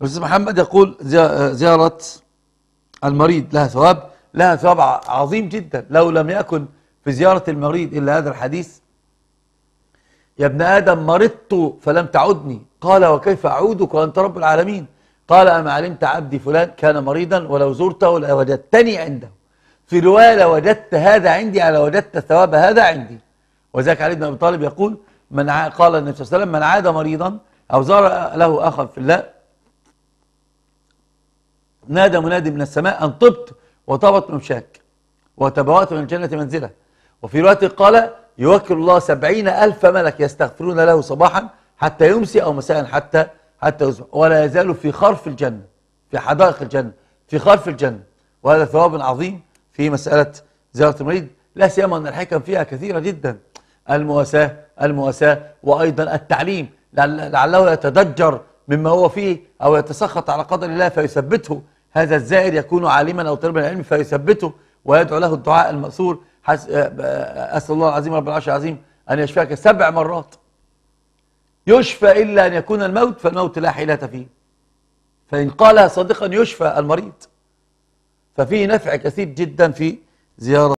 الأستاذ محمد يقول زيارة المريض لها ثواب لها ثواب عظيم جدا لو لم يكن في زيارة المريض إلا هذا الحديث يا ابن آدم مرضت فلم تعدني قال وكيف أعودك وأنت رب العالمين قال أما علمت عبدي فلان كان مريضا ولو زرته لوجدتني عنده في رواية لوجدت هذا عندي على وجدت ثواب هذا عندي وذاك علي بن أبي طالب يقول من قال النبي صلى الله عليه وسلم من عاد مريضا أو زار له أخا في الله نادى منادي من السماء أن طبت وطابت ممشاك وتبوأت من الجنة منزلة وفي رواية قال يوكل الله سبعين ألف ملك يستغفرون له صباحا حتى يمسي أو مساء حتى حتى يزمع. ولا يزال في خرف الجنة في حدائق الجنة في خرف الجنة وهذا ثواب عظيم في مسألة زيارة المريض لا سيما أن الحكم فيها كثيرة جدا المواساة المواساة وأيضا التعليم لعله يتدجر مما هو فيه أو يتسخط على قدر الله فيثبته هذا الزائر يكون عالما أو طالبا العلم فيثبته ويدعو له الدعاء المأثور آه، آه، أسأل الله العظيم رب العرش العظيم أن يشفاك سبع مرات يشفى إلا أن يكون الموت فالموت لا حيلة فيه فإن قالها صادقا يشفى المريض ففيه نفع كثير جدا في زيارة